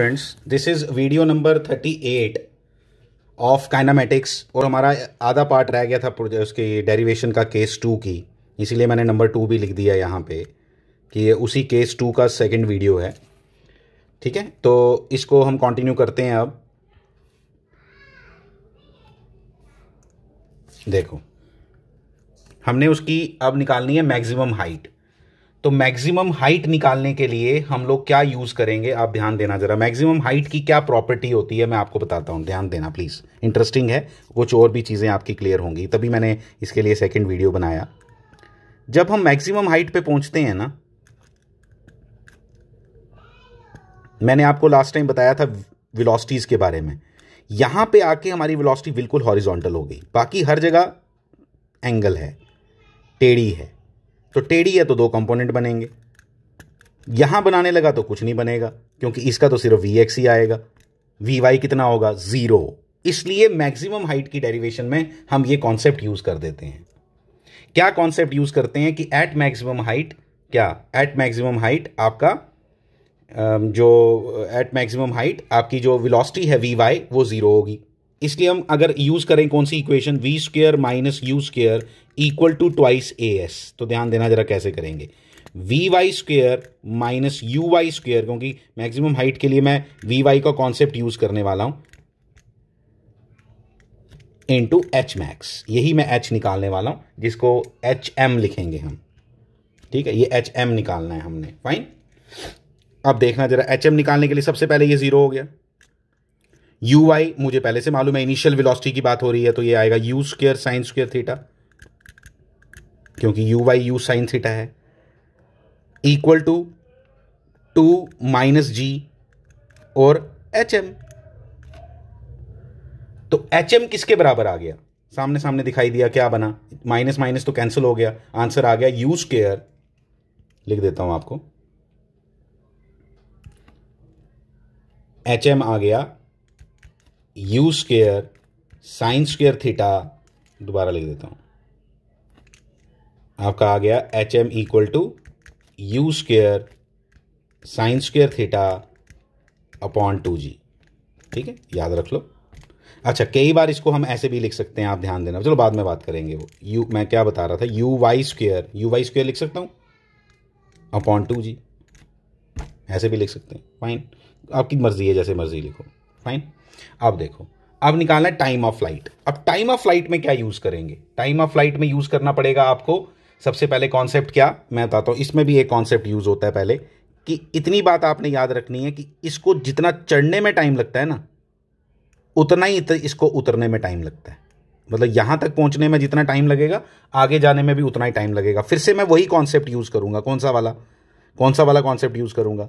Students this is video number thirty eight of kinematics और हमारा आधा पार्ट रह गया था उसके डेरिवेशन का केस टू की इसीलिए मैंने नंबर टू भी लिख दिया यहाँ पे कि ये उसी केस टू का सेकंड वीडियो है ठीक है तो इसको हम कंटिन्यू करते हैं अब देखो हमने उसकी अब निकालनी है मैक्सिमम हाइट तो मैक्सिमम हाइट निकालने के लिए हम लोग क्या यूज़ करेंगे आप ध्यान देना ज़रा मैक्सिमम हाइट की क्या प्रॉपर्टी होती है मैं आपको बताता हूँ ध्यान देना प्लीज़ इंटरेस्टिंग है कुछ और भी चीज़ें आपकी क्लियर होंगी तभी मैंने इसके लिए सेकेंड वीडियो बनाया जब हम मैक्सिमम हाइट पे पहुँचते हैं ना मैंने आपको लास्ट टाइम बताया था विलोसिटीज़ के बारे में यहाँ पे आके हमारी वेलोसिटी बिल्कुल हॉरिजॉन्टल हो गई बाकी हर जगह एंगल है टेढ़ी है तो टेढ़ी है तो दो कंपोनेंट बनेंगे यहां बनाने लगा तो कुछ नहीं बनेगा क्योंकि इसका तो सिर्फ वी एक्स ही आएगा वी वाई कितना होगा ज़ीरो इसलिए मैक्सिमम हाइट की डेरिवेशन में हम ये कॉन्सेप्ट यूज़ कर देते हैं क्या कॉन्सेप्ट यूज़ करते हैं कि एट मैक्सिमम हाइट क्या एट मैक्सिमम हाइट आपका जो एट मैक्सिमम हाइट आपकी जो विलोसिटी है वी वाई वो ज़ीरो होगी इसलिए हम अगर यूज करें कौन सी equation v square minus u square equal to twice a s तो ध्यान देना जरा कैसे करेंगे v y square minus u y square क्योंकि मैक्सिमम हाइट के लिए मैं वी वाई का कॉन्सेप्ट यूज करने वाला हूं इन टू एच मैक्स यही मैं एच निकालने वाला हूं जिसको एच एम लिखेंगे हम ठीक है ये एच एम निकालना है हमने फाइन अब देखना जरा एच एम निकालने के लिए सबसे पहले ये जीरो हो गया यू आई मुझे पहले से मालूम है इनिशियल वेलोसिटी की बात हो रही है तो ये आएगा u square sine square theta क्योंकि u y u sine theta है equal to two minus g और एच एम तो एच एम किसके बराबर आ गया सामने सामने दिखाई दिया क्या बना माइनस माइनस तो कैंसिल हो गया आंसर आ गया यू स्केयर लिख देता हूं आपको एच एम आ गया u square sine square theta दोबारा लिख देता हूँ आपका आ गया h m equal to u square sine square theta upon two g ठीक है याद रख लो अच्छा कई बार इसको हम ऐसे भी लिख सकते हैं आप ध्यान देना चलो बाद में बात करेंगे वो यू मैं क्या बता रहा था u y square u y square लिख सकता हूँ अपॉन टू जी ऐसे भी लिख सकते हैं फाइन आपकी मर्ज़ी है जैसे मर्ज़ी लिखो फाइन अब देखो अब निकालना है टाइम ऑफ फ्लाइट अब टाइम ऑफ फ्लाइट में क्या यूज करेंगे टाइम ऑफ फ्लाइट में यूज करना पड़ेगा आपको सबसे पहले कॉन्सेप्ट क्या मैं बताता हूं इसमें भी एक कॉन्सेप्ट यूज होता है पहले कि इतनी बात आपने याद रखनी है कि इसको जितना चढ़ने में टाइम लगता है ना उतना ही इसको उतरने में टाइम लगता है मतलब यहां तक पहुंचने में जितना टाइम लगेगा आगे जाने में भी उतना ही टाइम लगेगा फिर से मैं वही कॉन्सेप्ट यूज़ करूंगा कौन सा वाला कौन सा वाला कॉन्सेप्ट यूज़ करूंगा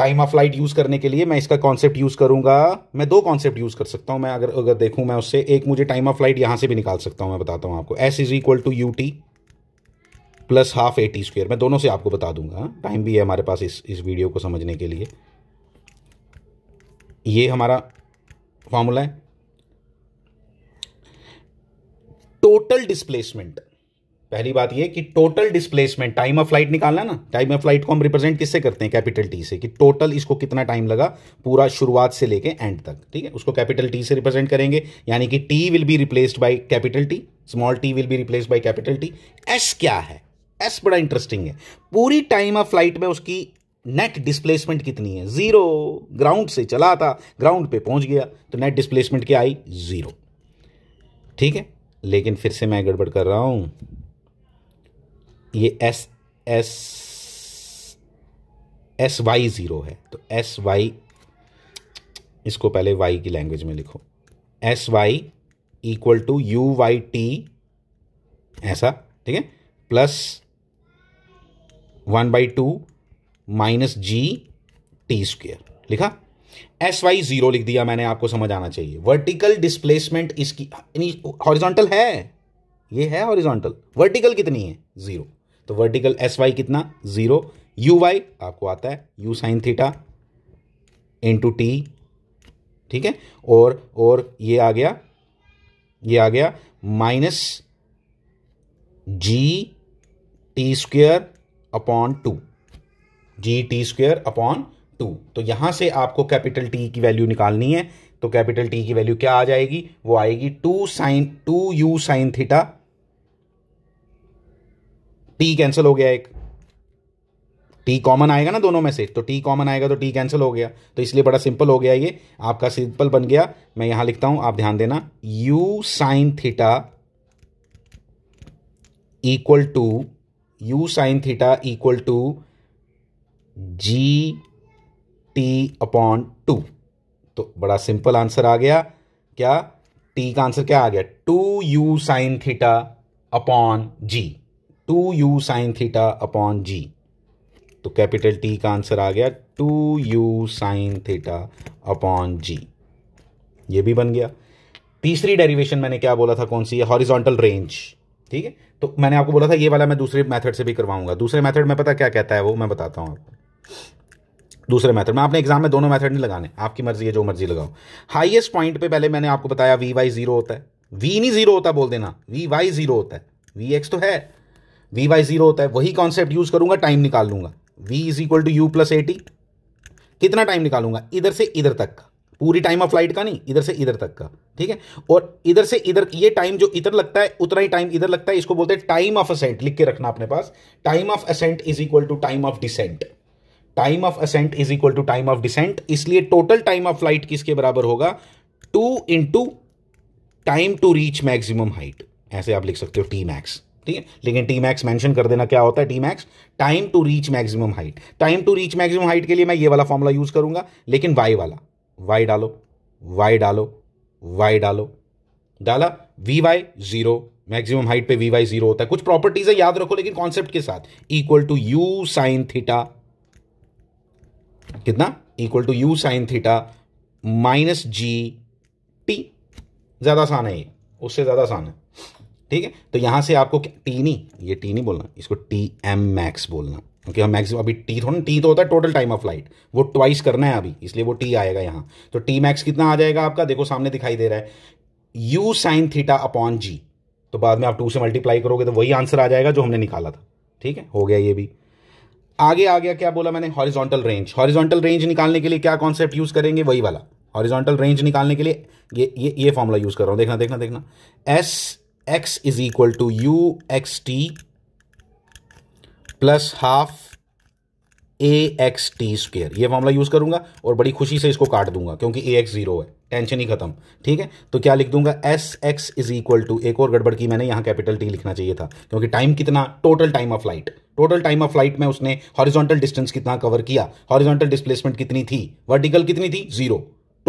टाइम ऑफ फ्लाइट यूज़ करने के लिए मैं इसका कॉन्सेप्ट यूज़ करूंगा मैं दो कॉन्सेप्ट यूज़ कर सकता हूं मैं अगर अगर देखूं मैं उससे एक मुझे टाइम ऑफ लाइट यहां से भी निकाल सकता हूं मैं बताता हूं आपको s is equal to u t plus half a t square मैं दोनों से आपको बता दूंगा टाइम भी है हमारे पास इस इस वीडियो को समझने के लिए ये हमारा फॉर्मूला है टोटल डिस्प्लेसमेंट पहली बात यह कि total displacement time of flight निकालना ना टाइम ऑफ फ्लाइट को हम रिप्रेजेंट किससे करते हैं कैपिटल टी से कि टोटल इसको कितना टाइम लगा पूरा शुरुआत से लेके एंड तक ठीक है उसको कैपिटल टी से रिप्रेजेंट करेंगे यानी कि t will be replaced by capital T small t will be replace by capital T s क्या है एस बड़ा इंटरेस्टिंग है पूरी टाइम ऑफ फ्लाइट में उसकी नेट डिस्प्लेसमेंट कितनी है जीरो ग्राउंड से चला था ग्राउंड पे पहुंच गया तो नेट डिस्प्लेसमेंट क्या आई जीरो ठीक है लेकिन फिर से मैं गड़बड़ कर रहा हूं ये s s s y zero है तो एस वाई इसको पहले वाई की लैंग्वेज में लिखो s y equal to u y t ऐसा ठीक है plus one by two minus g t square लिखा एस वाई जीरो लिख दिया मैंने आपको समझ आना चाहिए वर्टिकल डिस्प्लेसमेंट इसकी हॉरिजॉन्टल है ये है हॉरिजॉन्टल वर्टिकल कितनी है जीरो तो वर्टिकल एस वाई कितना जीरो यू वाई आपको आता है u sine theta into t ठीक है और और ये आ गया ये आ गया minus g t square upon two g t square upon two तो यहां से आपको कैपिटल टी की वैल्यू निकालनी है तो कैपिटल टी की वैल्यू क्या आ जाएगी वो आएगी two sine two u sine theta t cancel हो गया एक टी कॉमन आएगा ना दोनों में से तो टी कॉमन आएगा तो टी कैंसिल हो गया तो इसलिए बड़ा सिंपल हो गया ये आपका सिंपल बन गया मैं यहां लिखता हूं आप ध्यान देना u sine theta equal to u sine theta equal to g t upon two तो बड़ा सिंपल आंसर आ गया क्या टी का आंसर क्या आ गया two u sine theta upon g two u sine theta upon g तो कैपिटल टी का आंसर आ गया two u sine theta upon g ये भी बन गया तीसरी डेरिवेशन मैंने क्या बोला था कौन सी हॉरिजॉन्टल रेंज ठीक है तो मैंने आपको बोला था ये वाला मैं दूसरे मेथड से भी करवाऊंगा दूसरे मेथड में पता क्या कहता है वो मैं बताता हूं आपको दूसरे मेथड में आपने एग्जाम में दोनों मेथड नहीं लगाने आपकी मर्जी है जो मर्जी लगाओ हाईएस्ट पॉइंट पे पहले मैंने आपको बताया वी वाई जीरो होता है वी नहीं जीरो होता बोल देना वी वाई जीरो होता है वी एक्स तो है वी बाई जीरो होता है वही कॉन्सेप्ट यूज करूंगा टाइम निकाल लूंगा v is equal to u plus a t कितना टाइम निकालूंगा इधर से इधर तक का पूरी टाइम ऑफ फ्लाइट का नहीं इधर से इधर तक का ठीक है और इधर से इधर ये टाइम जो इधर लगता है उतना ही टाइम इधर लगता है इसको बोलते हैं टाइम ऑफ असेंट लिख के रखना अपने पास time of ascent is equal to time of descent time of ascent is equal to time of descent इसलिए टोटल टाइम ऑफ फ्लाइट किसके बराबर होगा two into time to reach maximum height ऐसे आप लिख सकते हो टी मैक्स ठीक है लेकिन टी मैक्स मैंशन कर देना क्या होता है t max time to reach maximum height time to reach maximum height के लिए मैं ये वाला फॉर्मूला यूज करूंगा लेकिन वाई वाला वाई डालो वाई डालो वाई डालो डाला v y zero maximum height पे वी वाई जीरो होता है कुछ प्रॉपर्टीज है याद रखो लेकिन कॉन्सेप्ट के साथ equal to u sine theta कितना equal to u sine theta minus g t ज्यादा आसान है ये उससे ज्यादा आसान है ठीक है तो यहां से आपको टी नहीं ये टी नहीं बोलना इसको टी एम मैक्स बोलना क्योंकि हम मैक्स अभी टी थोड़ा टी तो होता है टोटल टाइम ऑफ फ्लाइट वो ट्वाइस करना है अभी इसलिए वो टी आएगा यहां तो टी मैक्स कितना आ जाएगा आपका देखो सामने दिखाई दे रहा है u sine theta upon g तो बाद में आप टू से मल्टीप्लाई करोगे तो वही आंसर आ जाएगा जो हमने निकाला था ठीक है हो गया ये भी आगे आ गया क्या बोला मैंने हॉरिजॉन्टल रेंज हॉरिजॉन्टल रेंज निकालने के लिए क्या कॉन्सेप्ट यूज़ करेंगे वही वाला हॉरिजॉन्टल रेंज निकालने के लिए ये ये ये फॉर्मूला यूज़ कर रहा हूं देखना देखना देखना s x is equal to u x t plus half a x t square. ये फॉर्मूला यूज़ करूंगा और बड़ी खुशी से इसको काट दूंगा क्योंकि ए एक्स जीरो है टेंशन ही खत्म ठीक है तो क्या लिख दूंगा s x is equal to एक और गड़बड़ की मैंने यहां कैपिटल टी लिखना चाहिए था क्योंकि टाइम कितना total time of flight total time of flight में उसने हॉरिजॉन्टल डिस्टेंस कितना कवर किया हॉरिजॉन्टल डिस्प्लेसमेंट कितनी थी वर्टिकल कितनी थी zero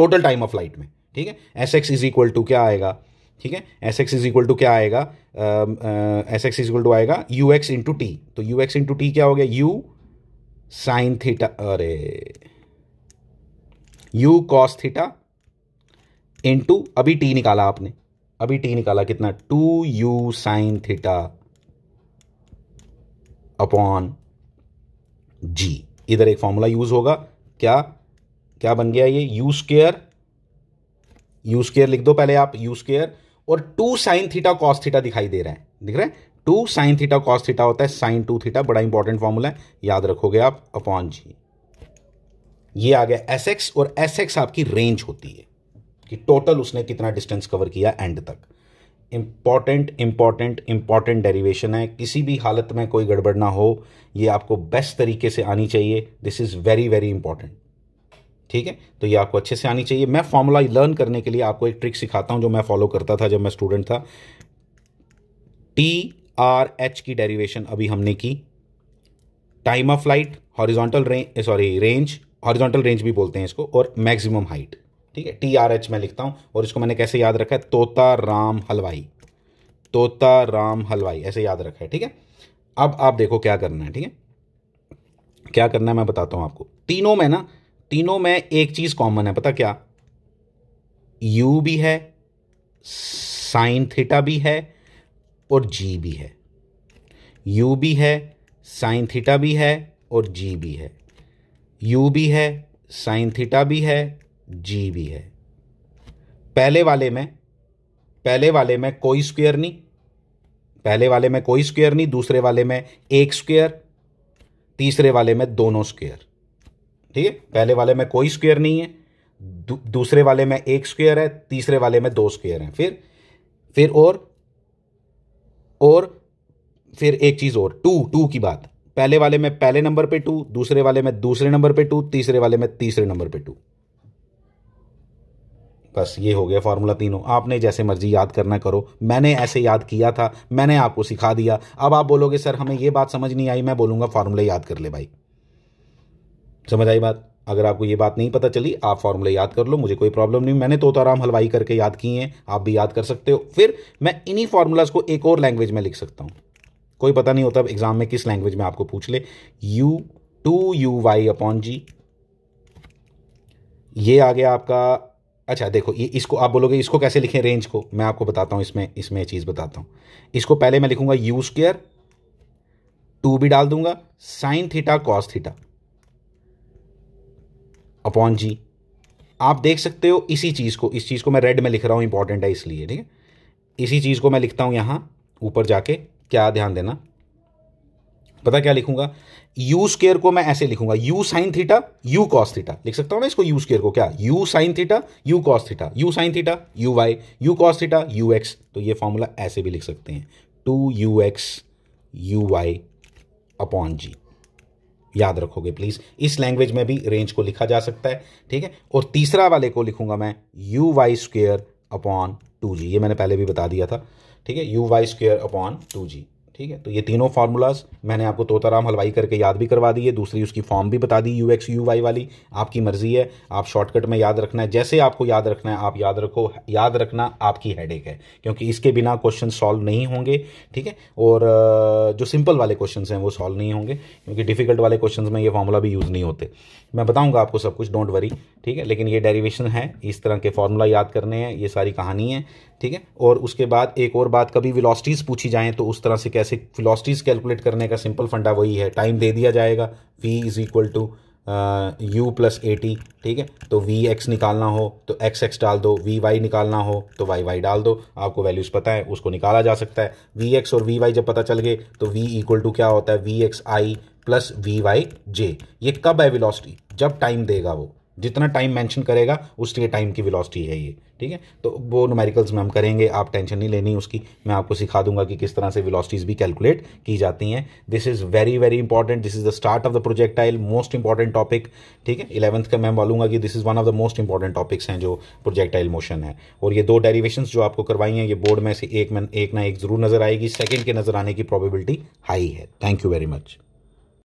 total time of flight में ठीक है s x is equal to क्या आएगा ठीक है s x is equal to क्या आएगा s x is equal to आएगा यू एक्स इंटू टी तो यू एक्स इंटू टी क्या हो गया यू साइन थीटा अरे यू कॉस थीटा इंटू अभी टी निकाला आपने अभी टी निकाला कितना two u sine theta upon g इधर एक फॉर्मूला यूज होगा क्या क्या बन गया ये यू स्केयर यू स्केयर लिख दो पहले आप यू स्केयर और two sine theta cos theta दिखाई दे रहा है दिख रहा है two sine theta cos theta होता है साइन टू थीटा बड़ा इंपॉर्टेंट फॉर्मूला है याद रखोगे आप अपॉन जी ये आ गया एस एक्स और एस एक्स आपकी रेंज होती है कि टोटल उसने कितना डिस्टेंस कवर किया एंड तक इंपॉर्टेंट इंपॉर्टेंट इंपॉर्टेंट डेरिवेशन है किसी भी हालत में कोई गड़बड़ ना हो ये आपको बेस्ट तरीके से आनी चाहिए this is very very important ठीक है तो ये आपको अच्छे से आनी चाहिए मैं फॉर्मूला लर्न करने के लिए आपको एक ट्रिक सिखाता हूँ जो मैं फॉलो करता था जब मैं स्टूडेंट था टी आर एच की डेरिवेशन अभी हमने की time of flight horizontal range sorry range horizontal range भी बोलते हैं इसको और मैक्सिमम हाइट ठीक है टी आर एच मैं लिखता हूँ और इसको मैंने कैसे याद रखा है तोता राम हलवाई तोता राम हलवाई ऐसे याद रखा है ठीक है अब आप देखो क्या करना है ठीक है क्या करना है मैं बताता हूँ आपको तीनों में ना तीनों में एक चीज़ कॉमन है पता क्या यू भी है साइन थीटा भी है और जी भी है यू भी है साइन थीटा भी है और जी भी है यू भी है साइन थीटा भी है जी भी है पहले वाले में पहले वाले में कोई स्क्वेयर नहीं पहले वाले में कोई स्क्वेयर नहीं दूसरे वाले में एक स्क्वेयर तीसरे वाले में दोनों स्क्वेयर ठीक है पहले वाले में कोई स्क्वेयर नहीं है दू, दूसरे वाले में एक स्क्वेयर है तीसरे वाले में दो स्क्वेयर हैं फिर फिर और और फिर एक चीज़ और टू टू की बात पहले वाले में पहले नंबर पे टू दूसरे वाले में दूसरे नंबर पे टू तीसरे वाले में तीसरे नंबर पे टू बस ये हो गया फार्मूला तीनों आपने जैसे मर्जी याद करना करो मैंने ऐसे याद किया था मैंने आपको सिखा दिया अब आप बोलोगे सर हमें ये बात समझ नहीं आई मैं बोलूंगा फार्मूला याद कर ले भाई समझ आई बात अगर आपको ये बात नहीं पता चली आप फॉर्मूले याद कर लो मुझे कोई प्रॉब्लम नहीं मैंने तोताराम हलवाई करके याद किए हैं आप भी याद कर सकते हो फिर मैं इन्हीं फार्मूलाज को एक और लैंग्वेज में लिख सकता हूँ कोई पता नहीं होता अब एग्जाम में किस लैंग्वेज में आपको पूछ ले u two u y upon g ये आ गया आपका अच्छा देखो ये इसको आप बोलोगे इसको कैसे लिखें रेंज को मैं आपको बताता हूँ इसमें इसमें चीज़ बताता हूँ इसको पहले मैं लिखूंगा यू स्केयर टू भी डाल दूंगा sine theta cos theta upon g आप देख सकते हो इसी चीज़ को इस चीज़ को मैं रेड में लिख रहा हूँ इंपॉर्टेंट है इसलिए ठीक है इसी चीज़ को मैं लिखता हूँ यहाँ ऊपर जाके क्या ध्यान देना पता क्या लिखूंगा यू स्केयर को मैं ऐसे लिखूंगा u sine theta u cos theta लिख सकता हूं ना इसको यू स्केयर को क्या u sine theta u cos theta u sine theta u y u cos theta u x तो ये फॉर्मूला ऐसे भी लिख सकते हैं two u x u y upon g याद रखोगे प्लीज़ इस लैंग्वेज में भी रेंज को लिखा जा सकता है ठीक है और तीसरा वाले को लिखूंगा मैं u y square upon two g ये मैंने पहले भी बता दिया था ठीक है u y square upon two g ठीक है तो ये तीनों फार्मूलाज मैंने आपको तोताराम हलवाई करके याद भी करवा दी है दूसरी उसकी फॉर्म भी बता दी यू एक्स यू वाई वाली आपकी मर्जी है आप शॉर्टकट में याद रखना है जैसे आपको याद रखना है आप याद रखो याद रखना आपकी हेड है क्योंकि इसके बिना क्वेश्चन सॉल्व नहीं होंगे ठीक है और जो सिंपल वाले क्वेश्चन हैं वो सॉल्व नहीं होंगे क्योंकि डिफिकल्ट वाले क्वेश्चन में ये फार्मूला भी यूज़ नहीं होते मैं बताऊँगा आपको सब कुछ डोंट वरी ठीक है लेकिन ये डेरिवेशन है इस तरह के फार्मूला याद करने हैं ये सारी कहानी है ठीक है और उसके बाद एक और बात कभी वेलोसिटीज़ पूछी जाएँ तो उस तरह से कैसे वेलोसिटीज़ कैलकुलेट करने का सिंपल फंडा वही है टाइम दे दिया जाएगा v is equal to u plus a t ठीक है तो वी एक्स निकालना हो तो एक्स एक्स डाल दो वी वाई निकालना हो तो वाई वाई डाल दो आपको वैल्यूज़ पता है उसको निकाला जा सकता है वी एक्स और वी वाई जब पता चल गए तो वी इक्वल टू क्या होता है v x i plus v y j ये कब है वेलोसिटी जब टाइम देगा वो जितना टाइम मेंशन करेगा उसके टाइम की वेलोसिटी है ये ठीक है तो वो नुमेरिकल्स में हम करेंगे आप टेंशन नहीं लेनी उसकी मैं आपको सिखा दूंगा कि किस तरह से वेलोसिटीज़ भी कैलकुलेट की जाती हैं this is very very important this is the start of the projectile most important topic ठीक है इलेवंथ का मैं बोलूंगा कि this is one of the most important topics हैं जो प्रोजेक्टाइल मोशन है और ये दो डेरिवेशन जो आपको करवाई हैं ये बोर्ड में से एक में एक ना एक ज़रूर नज़र आएगी सेकेंड के नज़र आने की प्रॉबिलिटी हाई है थैंक यू वेरी मच